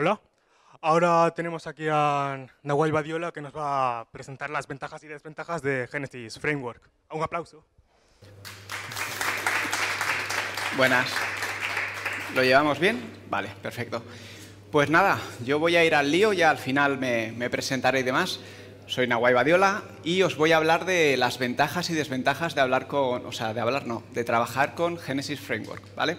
Hola. Ahora tenemos aquí a Nahuel Badiola que nos va a presentar las ventajas y desventajas de Genesis Framework. Un aplauso. Buenas. ¿Lo llevamos bien? Vale, perfecto. Pues nada, yo voy a ir al lío, y al final me, presentaré y demás. Soy Nahuel Badiola y os voy a hablar de las ventajas y desventajas de hablar con, o sea, de hablar no, de trabajar con Genesis Framework, ¿vale?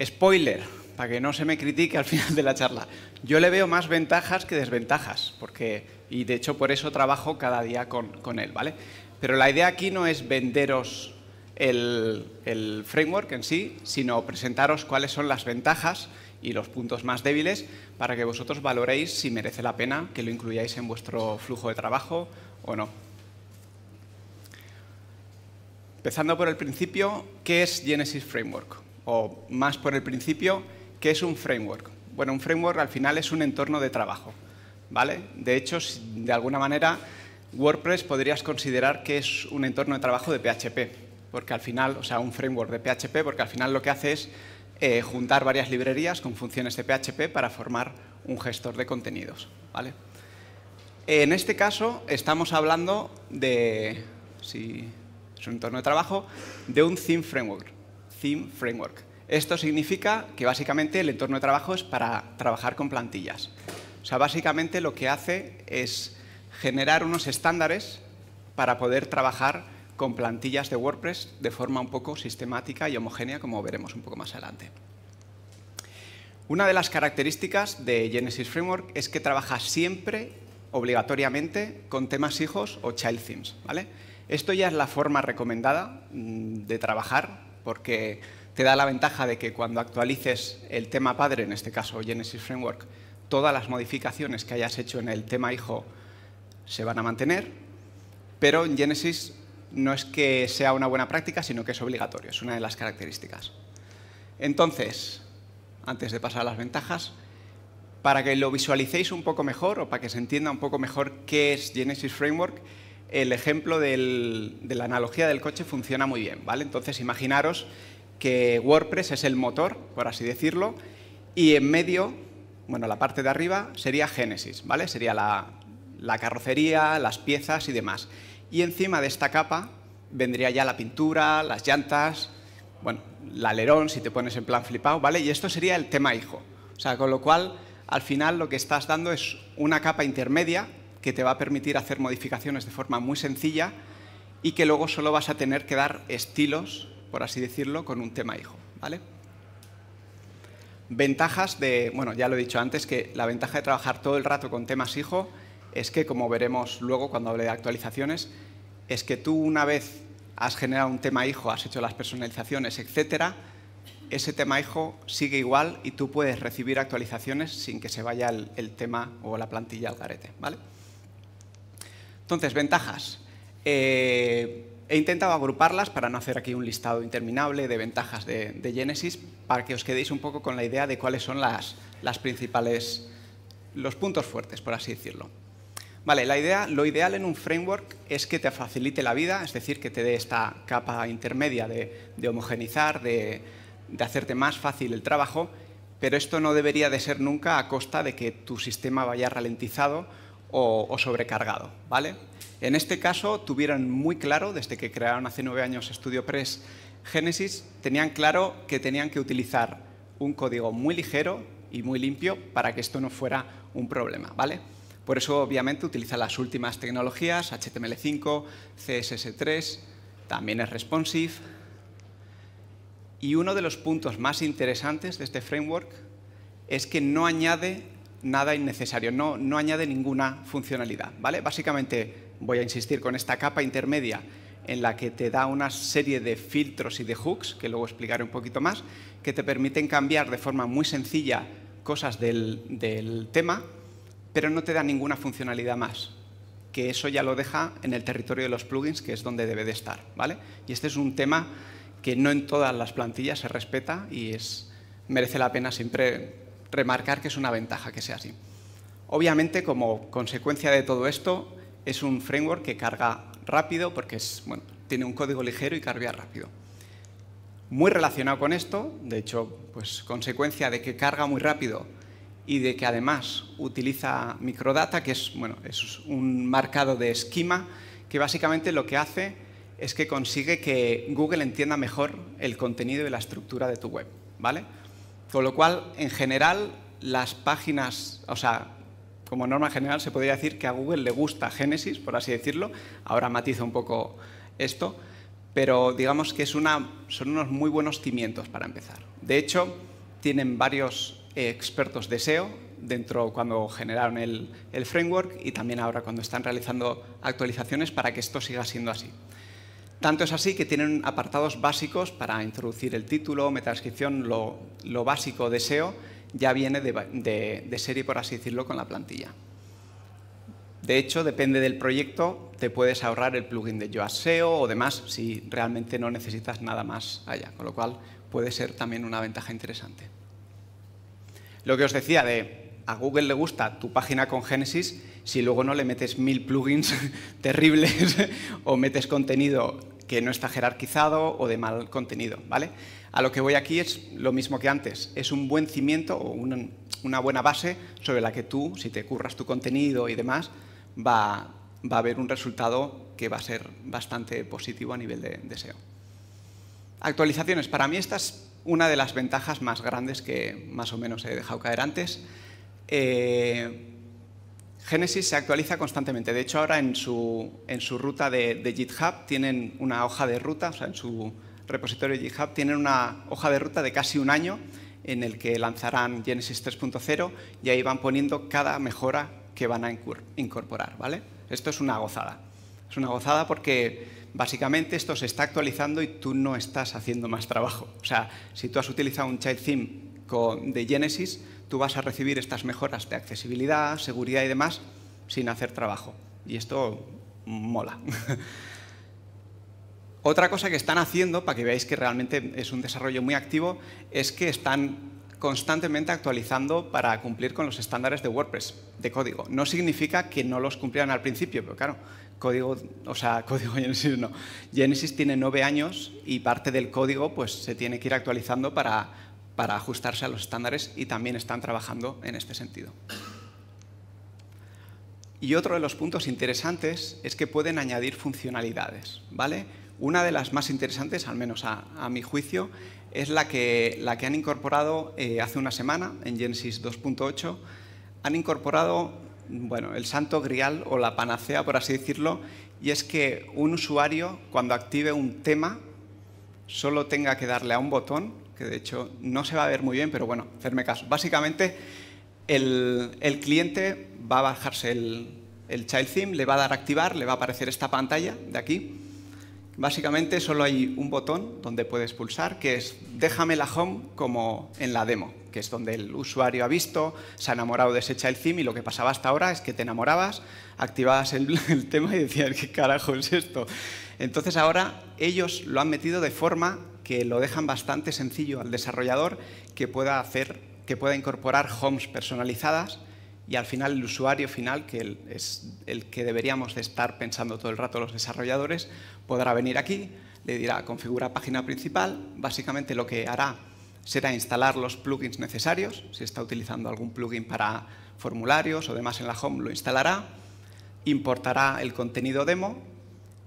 Spoiler, para que no se me critique al final de la charla. Yo le veo más ventajas que desventajas, porque, y de hecho por eso trabajo cada día con, él, ¿vale? Pero la idea aquí no es venderos el, el, framework en sí, sino presentaros cuáles son las ventajas y los puntos más débiles para que vosotros valoréis si merece la pena que lo incluyáis en vuestro flujo de trabajo o no. Empezando por el principio, ¿qué es Genesis Framework? O más por el principio, ¿Qué es un framework? Bueno, un framework al final es un entorno de trabajo, ¿vale? De hecho, de alguna manera, WordPress podrías considerar que es un entorno de trabajo de PHP, porque al final, o sea, un framework de PHP, porque al final lo que hace es eh, juntar varias librerías con funciones de PHP para formar un gestor de contenidos, ¿vale? En este caso, estamos hablando de, si es un entorno de trabajo, de un theme framework. Theme framework. Esto significa que básicamente el entorno de trabajo es para trabajar con plantillas. O sea, básicamente lo que hace es generar unos estándares para poder trabajar con plantillas de WordPress de forma un poco sistemática y homogénea, como veremos un poco más adelante. Una de las características de Genesis Framework es que trabaja siempre, obligatoriamente, con temas hijos o child themes. ¿vale? Esto ya es la forma recomendada mm, de trabajar, porque te da la ventaja de que cuando actualices el tema padre, en este caso Genesis Framework, todas las modificaciones que hayas hecho en el tema hijo se van a mantener, pero en Genesis no es que sea una buena práctica, sino que es obligatorio, es una de las características. Entonces, antes de pasar a las ventajas, para que lo visualicéis un poco mejor o para que se entienda un poco mejor qué es Genesis Framework, el ejemplo de la analogía del coche funciona muy bien. ¿vale? Entonces, imaginaros que WordPress es el motor, por así decirlo, y en medio, bueno, la parte de arriba sería Génesis, ¿vale? Sería la, carrocería, las piezas y demás. Y encima de esta capa vendría ya la pintura, las llantas, bueno, el alerón si te pones en plan flipado, ¿vale? Y esto sería el tema hijo. O sea, con lo cual, al final lo que estás dando es una capa intermedia que te va a permitir hacer modificaciones de forma muy sencilla y que luego solo vas a tener que dar estilos por así decirlo, con un tema hijo. ¿vale? Ventajas de, bueno, ya lo he dicho antes, que la ventaja de trabajar todo el rato con temas hijo es que, como veremos luego cuando hable de actualizaciones, es que tú una vez has generado un tema hijo, has hecho las personalizaciones, etcétera, ese tema hijo sigue igual y tú puedes recibir actualizaciones sin que se vaya el, tema o la plantilla al garete. ¿vale? Entonces, ventajas. Eh, He intentado agruparlas para no hacer aquí un listado interminable de ventajas de, Génesis Genesis, para que os quedéis un poco con la idea de cuáles son las, principales, los puntos fuertes, por así decirlo. Vale, la idea, lo ideal en un framework es que te facilite la vida, es decir, que te dé esta capa intermedia de, homogenizar, de, hacerte más fácil el trabajo, pero esto no debería de ser nunca a costa de que tu sistema vaya ralentizado o, o sobrecargado, ¿vale? En este caso tuvieron muy claro, desde que crearon hace nueve años StudioPress, Press Genesis, tenían claro que tenían que utilizar un código muy ligero y muy limpio para que esto no fuera un problema, ¿vale? Por eso, obviamente, utiliza las últimas tecnologías, HTML5, CSS3, también es responsive. Y uno de los puntos más interesantes de este framework es que no añade nada innecesario, no, no añade ninguna funcionalidad. ¿vale? Básicamente, voy a insistir con esta capa intermedia en la que te da una serie de filtros y de hooks, que luego explicaré un poquito más, que te permiten cambiar de forma muy sencilla cosas del, tema, pero no te da ninguna funcionalidad más, que eso ya lo deja en el territorio de los plugins, que es donde debe de estar. ¿vale? Y este es un tema que no en todas las plantillas se respeta y es, merece la pena siempre remarcar que es una ventaja que sea así. Obviamente, como consecuencia de todo esto, es un framework que carga rápido porque es, bueno, tiene un código ligero y carga rápido. Muy relacionado con esto, de hecho, pues consecuencia de que carga muy rápido y de que además utiliza microdata, que es, bueno, es un marcado de esquema que básicamente lo que hace es que consigue que Google entienda mejor el contenido y la estructura de tu web, ¿vale? Con lo cual, en general, las páginas, o sea, como norma general se podría decir que a Google le gusta Génesis, por así decirlo. Ahora matizo un poco esto, pero digamos que es son unos muy buenos cimientos para empezar. De hecho, tienen varios eh, expertos de SEO dentro cuando generaron el, framework y también ahora cuando están realizando actualizaciones para que esto siga siendo así. Tanto es así que tienen apartados básicos para introducir el título, meta lo, lo básico de SEO ya viene de, serie, por así decirlo, con la plantilla. De hecho, depende del proyecto, te puedes ahorrar el plugin de Yoaseo o demás si realmente no necesitas nada más allá, con lo cual puede ser también una ventaja interesante. Lo que os decía de a Google le gusta tu página con Genesis si luego no le metes mil plugins terribles o metes contenido que no está jerarquizado o de mal contenido, ¿vale? A lo que voy aquí es lo mismo que antes, es un buen cimiento o una buena base sobre la que tú, si te curras tu contenido y demás, va, a haber un resultado que va a ser bastante positivo a nivel de, deseo. Actualizaciones. Para mí esta es una de las ventajas más grandes que más o menos he dejado caer antes. Génesis eh, Genesis se actualiza constantemente. De hecho, ahora en su, ruta de, de, GitHub tienen una hoja de ruta, o sea, en su, repositorio GitHub, tienen una hoja de ruta de casi un año en el que lanzarán Genesis 3.0 y ahí van poniendo cada mejora que van a incorporar. ¿vale? Esto es una gozada. Es una gozada porque básicamente esto se está actualizando y tú no estás haciendo más trabajo. O sea, si tú has utilizado un child theme de Genesis, tú vas a recibir estas mejoras de accesibilidad, seguridad y demás sin hacer trabajo. Y esto mola. Otra cosa que están haciendo, para que veáis que realmente es un desarrollo muy activo, es que están constantemente actualizando para cumplir con los estándares de WordPress, de código. No significa que no los cumplieran al principio, pero claro, código, o sea, código Genesis no. Genesis tiene nueve años y parte del código pues, se tiene que ir actualizando para, para ajustarse a los estándares y también están trabajando en este sentido. Y otro de los puntos interesantes es que pueden añadir funcionalidades, ¿vale? Una de las más interesantes, al menos a, mi juicio, es la que, la que han incorporado eh, hace una semana en Genesis 2.8. Han incorporado bueno, el santo grial o la panacea, por así decirlo, y es que un usuario cuando active un tema solo tenga que darle a un botón, que de hecho no se va a ver muy bien, pero bueno, hacerme caso. Básicamente el, cliente va a bajarse el, el child theme, le va a dar a activar, le va a aparecer esta pantalla de aquí Básicamente solo hay un botón donde puedes pulsar, que es déjame la home como en la demo, que es donde el usuario ha visto, se ha enamorado desecha el cim y lo que pasaba hasta ahora es que te enamorabas, activabas el, tema y decías, ¿qué carajo es esto? Entonces ahora ellos lo han metido de forma que lo dejan bastante sencillo al desarrollador que pueda hacer, que pueda incorporar homes personalizadas y al final el usuario final, que es el que deberíamos estar pensando todo el rato los desarrolladores, podrá venir aquí, le dirá configura página principal, básicamente lo que hará será instalar los plugins necesarios, si está utilizando algún plugin para formularios o demás en la home lo instalará, importará el contenido demo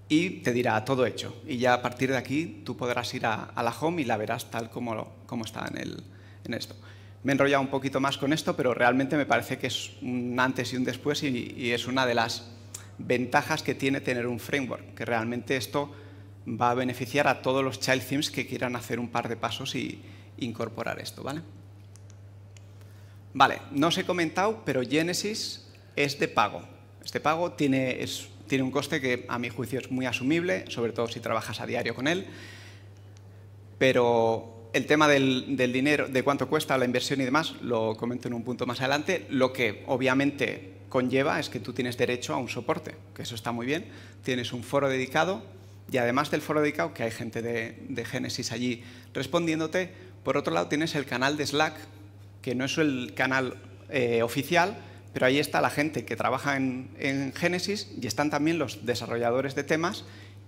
y te dirá todo hecho. Y ya a partir de aquí tú podrás ir a, la home y la verás tal como, está en esto me he enrollado un poquito más con esto, pero realmente me parece que es un antes y un después y, es una de las ventajas que tiene tener un framework, que realmente esto va a beneficiar a todos los child themes que quieran hacer un par de pasos y incorporar esto, ¿vale? Vale, no os he comentado, pero Genesis es de pago. Este pago tiene, tiene un coste que a mi juicio es muy asumible, sobre todo si trabajas a diario con él, pero el tema del, dinero, de cuánto cuesta la inversión y demás, lo comento en un punto más adelante. Lo que obviamente conlleva es que tú tienes derecho a un soporte, que eso está muy bien. Tienes un foro dedicado y además del foro dedicado, que hay gente de, de Génesis allí respondiéndote, por otro lado tienes el canal de Slack, que no es el canal eh, oficial, pero ahí está la gente que trabaja en, en Génesis y están también los desarrolladores de temas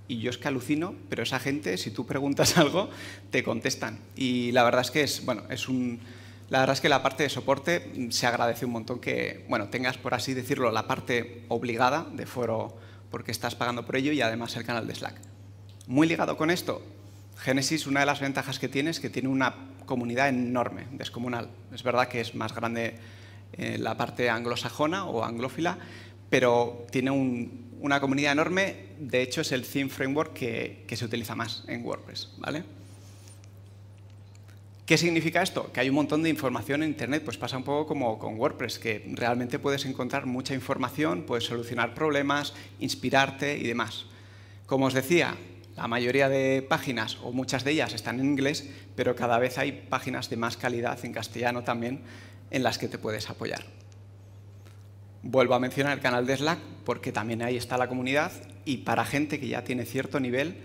y yo es que alucino, pero esa gente, si tú preguntas algo, te contestan. Y la verdad es que es, bueno, es un... La verdad es que la parte de soporte mm, se agradece un montón que, bueno, tengas, por así decirlo, la parte obligada de foro porque estás pagando por ello y además el canal de Slack. Muy ligado con esto, Genesis, una de las ventajas que tiene es que tiene una comunidad enorme, descomunal. Es verdad que es más grande eh, la parte anglosajona o anglófila, pero tiene un una comunidad enorme. De hecho, es el theme framework que, se utiliza más en WordPress. ¿vale? ¿Qué significa esto? Que hay un montón de información en Internet, pues pasa un poco como con WordPress, que realmente puedes encontrar mucha información, puedes solucionar problemas, inspirarte y demás. Como os decía, la mayoría de páginas, o muchas de ellas, están en inglés, pero cada vez hay páginas de más calidad en castellano también en las que te puedes apoyar. Vuelvo a mencionar el canal de Slack porque también ahí está la comunidad y para gente que ya tiene cierto nivel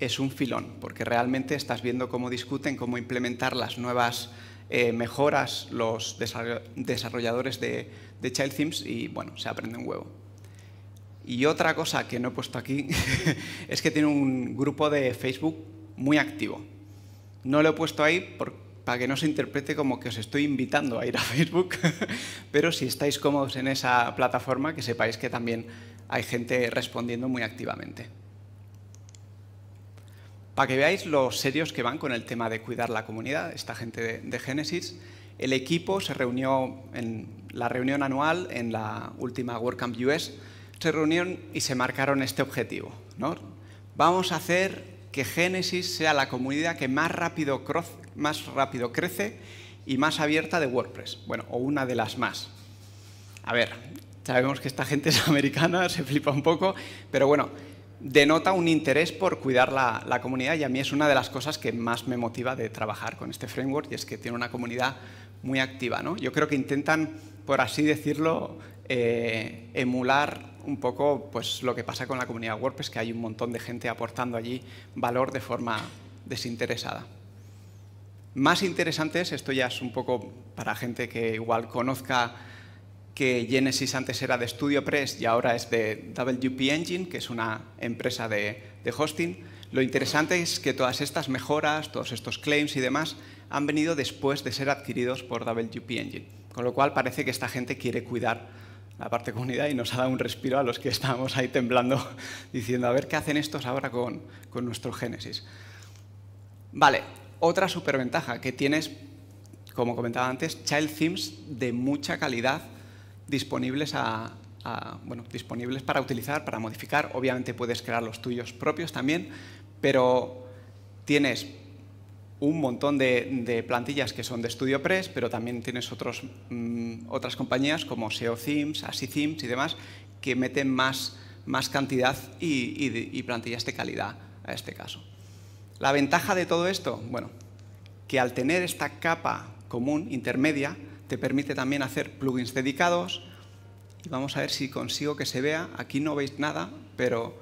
es un filón, porque realmente estás viendo cómo discuten, cómo implementar las nuevas eh, mejoras los desarrolladores de, Child Themes y bueno, se aprende un huevo. Y otra cosa que no he puesto aquí es que tiene un grupo de Facebook muy activo. No lo he puesto ahí porque para que no se interprete como que os estoy invitando a ir a Facebook, pero si estáis cómodos en esa plataforma, que sepáis que también hay gente respondiendo muy activamente. Para que veáis los serios que van con el tema de cuidar la comunidad, esta gente de, Genesis, Génesis, el equipo se reunió en la reunión anual, en la última WordCamp US, se reunieron y se marcaron este objetivo. ¿no? Vamos a hacer que Genesis sea la comunidad que más rápido más rápido crece y más abierta de WordPress. Bueno, o una de las más. A ver, sabemos que esta gente es americana, se flipa un poco, pero bueno, denota un interés por cuidar la, comunidad y a mí es una de las cosas que más me motiva de trabajar con este framework y es que tiene una comunidad muy activa. Yo creo que intentan, por así decirlo, eh, emular un poco pues, lo que pasa con la comunidad WordPress, que hay un montón de gente aportando allí valor de forma desinteresada. Más interesantes, esto ya es un poco para gente que igual conozca que Genesis antes era de StudioPress y ahora es de WP Engine, que es una empresa de, hosting. Lo interesante es que todas estas mejoras, todos estos claims y demás han venido después de ser adquiridos por WP Engine. Con lo cual parece que esta gente quiere cuidar la parte comunidad y nos ha dado un respiro a los que estábamos ahí temblando diciendo a ver qué hacen estos ahora con, con nuestro Genesis. Vale, otra superventaja que tienes, como comentaba antes, child themes de mucha calidad disponibles bueno, disponibles para utilizar, para modificar. Obviamente puedes crear los tuyos propios también, pero tienes un montón de, plantillas que son de StudioPress, pero también tienes otros, mm, otras compañías como SEO Themes, ASI Themes y demás, que meten más, más cantidad y plantillas de calidad a este caso. La ventaja de todo esto, bueno, que al tener esta capa común intermedia, te permite también hacer plugins dedicados. Y vamos a ver si consigo que se vea. Aquí no veis nada, pero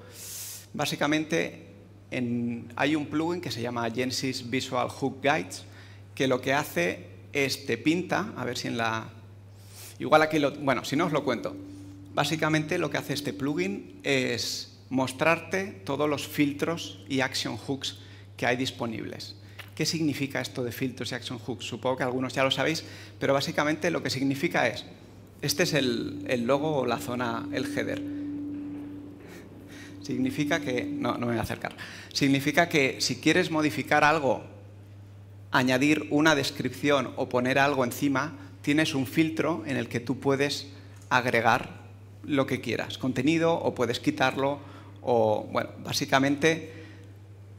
básicamente hay un plugin que se llama Genesis Visual Hook Guides, que lo que hace es te pinta, a ver si en la... Igual aquí lo... Bueno, si no os lo cuento. Básicamente lo que hace este plugin es mostrarte todos los filtros y action hooks que hay disponibles. ¿Qué significa esto de filtros y action hooks? Supongo que algunos ya lo sabéis, pero básicamente lo que significa es, este es el, logo o la zona, el header. Significa que, no, no me voy a acercar, significa que si quieres modificar algo, añadir una descripción o poner algo encima, tienes un filtro en el que tú puedes agregar lo que quieras, contenido o puedes quitarlo o, bueno, básicamente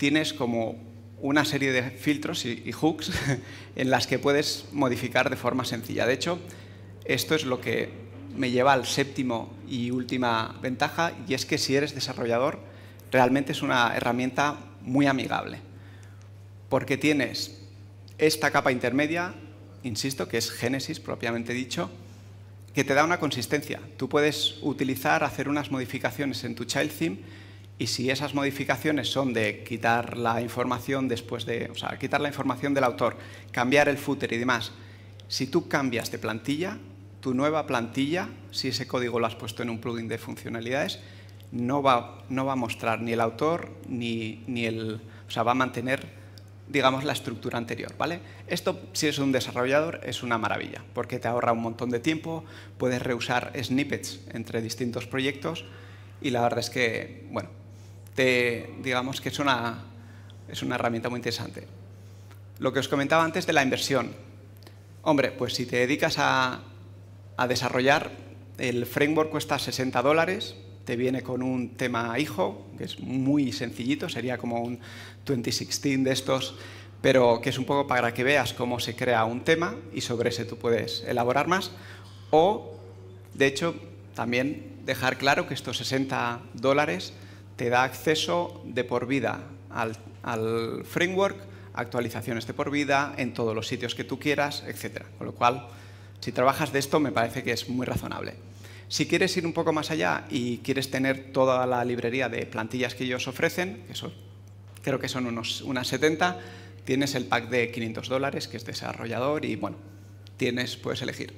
tienes como una serie de filtros y, hooks en las que puedes modificar de forma sencilla. De hecho, esto es lo que me lleva al séptimo y última ventaja, y es que si eres desarrollador, realmente es una herramienta muy amigable, porque tienes esta capa intermedia, insisto, que es Génesis propiamente dicho, que te da una consistencia. Tú puedes utilizar, hacer unas modificaciones en tu child theme y si esas modificaciones son de quitar la información después de, o sea, quitar la información del autor, cambiar el footer y demás, si tú cambias de plantilla, tu nueva plantilla, si ese código lo has puesto en un plugin de funcionalidades, no va, no va a mostrar ni el autor ni, ni el, o sea, va a mantener, digamos, la estructura anterior, ¿vale? Esto, si es un desarrollador, es una maravilla, porque te ahorra un montón de tiempo, puedes reusar snippets entre distintos proyectos y la verdad es que, bueno, digamos que es una, es una herramienta muy interesante. Lo que os comentaba antes de la inversión. Hombre, pues si te dedicas a, a desarrollar, el framework cuesta 60 dólares, te viene con un tema hijo, que es muy sencillito, sería como un 2016 de estos, pero que es un poco para que veas cómo se crea un tema y sobre ese tú puedes elaborar más. O, de hecho, también dejar claro que estos 60 dólares te da acceso de por vida al, framework, actualizaciones de por vida en todos los sitios que tú quieras, etc. Con lo cual, si trabajas de esto, me parece que es muy razonable. Si quieres ir un poco más allá y quieres tener toda la librería de plantillas que ellos ofrecen, que son, creo que son unos, unas 70, tienes el pack de 500 dólares, que es desarrollador, y bueno, tienes, puedes elegir.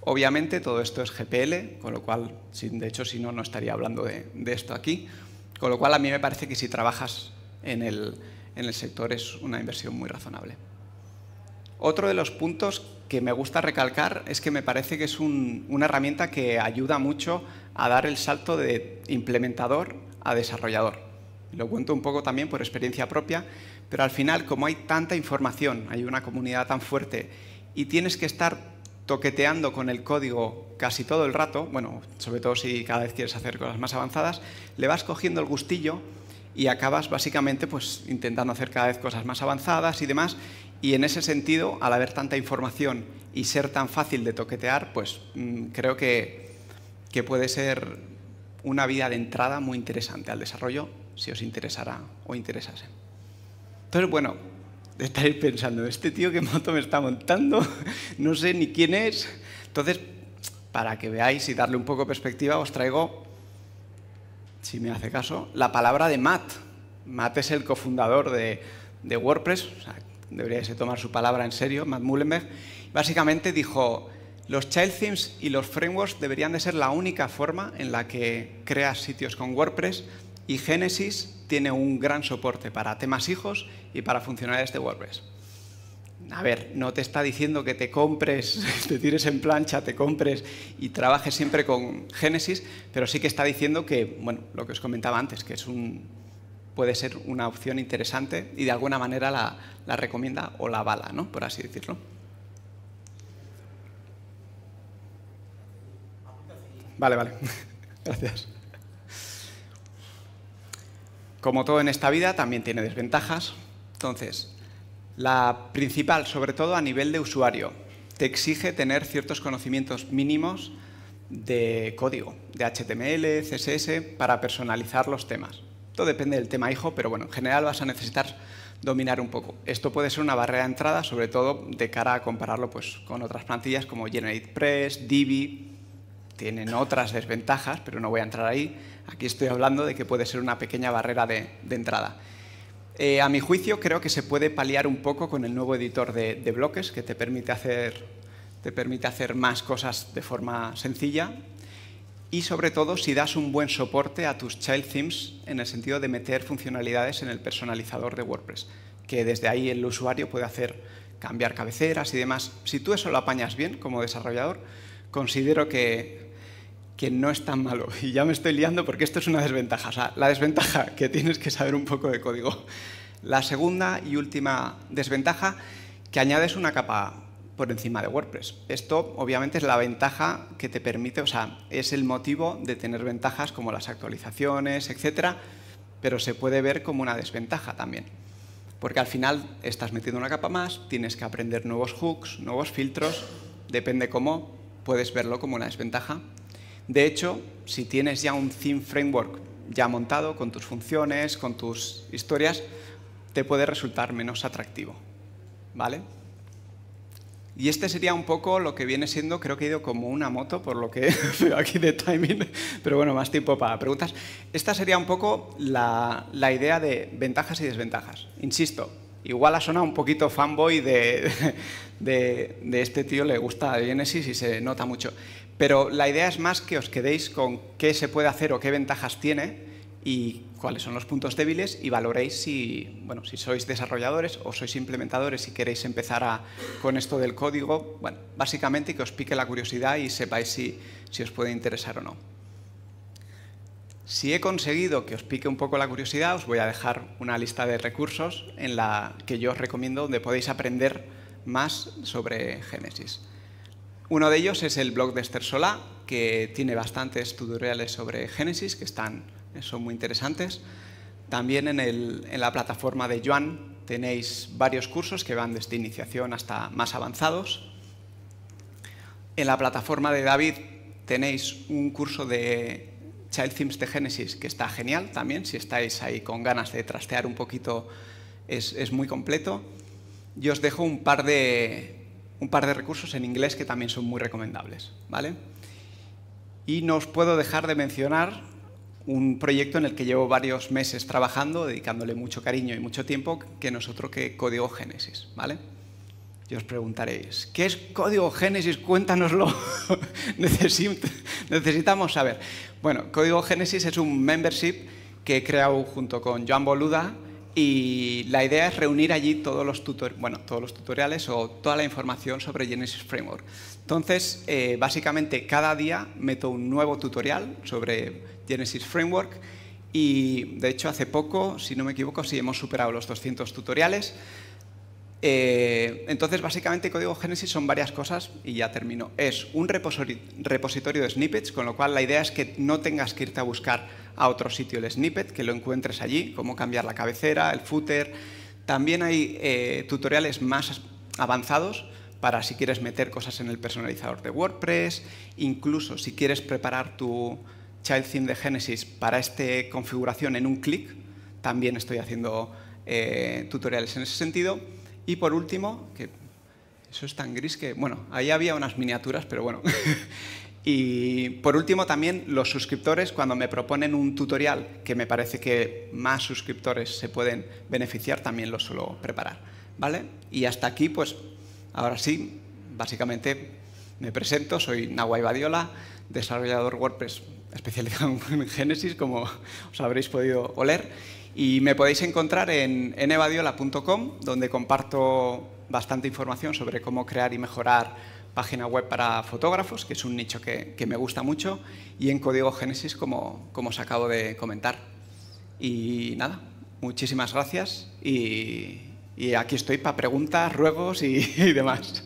Obviamente todo esto es GPL, con lo cual, de hecho, si no, no estaría hablando de, de esto aquí. Con lo cual a mí me parece que si trabajas en el, sector es una inversión muy razonable. Otro de los puntos que me gusta recalcar es que me parece que es una herramienta que ayuda mucho a dar el salto de implementador a desarrollador. Lo cuento un poco también por experiencia propia, pero al final, como hay tanta información, hay una comunidad tan fuerte y tienes que estar toqueteando con el código casi todo el rato, bueno, sobre todo si cada vez quieres hacer cosas más avanzadas, le vas cogiendo el gustillo y acabas básicamente pues intentando hacer cada vez cosas más avanzadas y demás y en ese sentido, al haber tanta información y ser tan fácil de toquetear, pues mm, creo que, que puede ser una vía de entrada muy interesante al desarrollo si os interesará o interesase. Entonces, bueno, estaréis pensando, este tío que moto me está montando, no sé ni quién es. Entonces, para que veáis y darle un poco de perspectiva, os traigo, si me hace caso, la palabra de Matt. Matt es el cofundador de, WordPress, debería sea, tomar su palabra en serio, Matt Mullenberg. Básicamente dijo, los child themes y los frameworks deberían de ser la única forma en la que creas sitios con WordPress y Genesis tiene un gran soporte para temas hijos y para funcionalidades de WordPress. A ver, no te está diciendo que te compres, te tires en plancha, te compres y trabajes siempre con Génesis, pero sí que está diciendo que, bueno, lo que os comentaba antes, que es un, puede ser una opción interesante y de alguna manera la, la recomienda o la avala, ¿no? por así decirlo. Vale, vale. Gracias. Como todo en esta vida, también tiene desventajas. Entonces, la principal, sobre todo a nivel de usuario, te exige tener ciertos conocimientos mínimos de código, de HTML, CSS, para personalizar los temas. Todo depende del tema hijo, pero bueno, en general vas a necesitar dominar un poco. Esto puede ser una barrera de entrada, sobre todo de cara a compararlo pues, con otras plantillas como GeneratePress, Divi, tienen otras desventajas, pero no voy a entrar ahí. Aquí estoy hablando de que puede ser una pequeña barrera de, entrada. Eh, a mi juicio, creo que se puede paliar un poco con el nuevo editor de, bloques, que te permite, hacer, te permite hacer más cosas de forma sencilla. Y sobre todo, si das un buen soporte a tus child themes en el sentido de meter funcionalidades en el personalizador de WordPress, que desde ahí el usuario puede hacer cambiar cabeceras y demás. Si tú eso lo apañas bien como desarrollador, considero que que no es tan malo. Y ya me estoy liando porque esto es una desventaja. O sea, la desventaja, que tienes que saber un poco de código. La segunda y última desventaja, que añades una capa por encima de WordPress. Esto obviamente es la ventaja que te permite, o sea, es el motivo de tener ventajas como las actualizaciones, etcétera, pero se puede ver como una desventaja también. Porque al final estás metiendo una capa más, tienes que aprender nuevos hooks, nuevos filtros, depende cómo, puedes verlo como una desventaja de hecho, si tienes ya un theme framework ya montado con tus funciones, con tus historias, te puede resultar menos atractivo. ¿Vale? Y este sería un poco lo que viene siendo, creo que he ido como una moto, por lo que veo aquí de timing, pero bueno, más tiempo para preguntas. Esta sería un poco la, idea de ventajas y desventajas. Insisto, igual ha sonado un poquito fanboy de, de este tío, le gusta Genesis y se nota mucho. Pero la idea es más que os quedéis con qué se puede hacer o qué ventajas tiene y cuáles son los puntos débiles y valoréis si, sois desarrolladores o sois implementadores y queréis empezar con esto del código. Bueno, básicamente que os pique la curiosidad y sepáis si, si os puede interesar o no. Si he conseguido que os pique un poco la curiosidad, os voy a dejar una lista de recursos en la que yo os recomiendo donde podéis aprender más sobre Génesis. Uno de ellos es el blog de Esther sola que tiene bastantes tutoriales sobre Génesis, que están, son muy interesantes. También en, la plataforma de Joan tenéis varios cursos que van desde iniciación hasta más avanzados. En la plataforma de David tenéis un curso de Child Themes de Génesis que está genial también, si estáis ahí con ganas de trastear un poquito, es, es muy completo. Yo os dejo un par de un par de recursos en inglés que también son muy recomendables. ¿vale? Y no os puedo dejar de mencionar un proyecto en el que llevo varios meses trabajando, dedicándole mucho cariño y mucho tiempo, que nosotros que Código Génesis. ¿vale? Y os preguntaréis, ¿qué es Código Génesis? Cuéntanoslo. necesitamos saber. Bueno, Código Génesis es un membership que he creado junto con Joan Boluda, y la idea es reunir allí todos los, todos los tutoriales o toda la información sobre Genesis Framework. Entonces, eh, básicamente cada día meto un nuevo tutorial sobre Genesis Framework y de hecho hace poco, si no me equivoco, sí hemos superado los 200 tutoriales. Eh, entonces, básicamente, código Génesis son varias cosas y ya termino. Es un repositorio de snippets, con lo cual la idea es que no tengas que irte a buscar a otro sitio el snippet, que lo encuentres allí, cómo cambiar la cabecera, el footer. También hay eh, tutoriales más avanzados para si quieres meter cosas en el personalizador de WordPress, incluso si quieres preparar tu child theme de Genesis para esta configuración en un clic, también estoy haciendo eh, tutoriales en ese sentido. Y por último, que eso es tan gris que, bueno, ahí había unas miniaturas, pero bueno. y por último, también los suscriptores, cuando me proponen un tutorial, que me parece que más suscriptores se pueden beneficiar, también lo suelo preparar. ¿Vale? Y hasta aquí, pues, ahora sí, básicamente me presento, soy Nahuay Badiola, desarrollador WordPress especializado en Genesis, como os habréis podido oler. Y me podéis encontrar en, nevadiola.com donde comparto bastante información sobre cómo crear y mejorar página web para fotógrafos, que es un nicho que, me gusta mucho, y en Código Génesis, como, os acabo de comentar. Y nada, muchísimas gracias y, aquí estoy para preguntas, ruegos y demás.